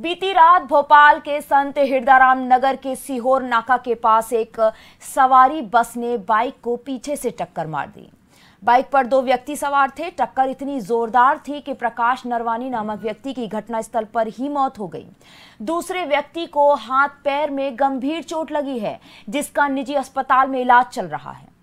बीती रात भोपाल के संत हिरदाराम नगर के सीहोर नाका के पास एक सवारी बस ने बाइक को पीछे से टक्कर मार दी बाइक पर दो व्यक्ति सवार थे टक्कर इतनी जोरदार थी कि प्रकाश नरवानी नामक व्यक्ति की घटनास्थल पर ही मौत हो गई दूसरे व्यक्ति को हाथ पैर में गंभीर चोट लगी है जिसका निजी अस्पताल में इलाज चल रहा है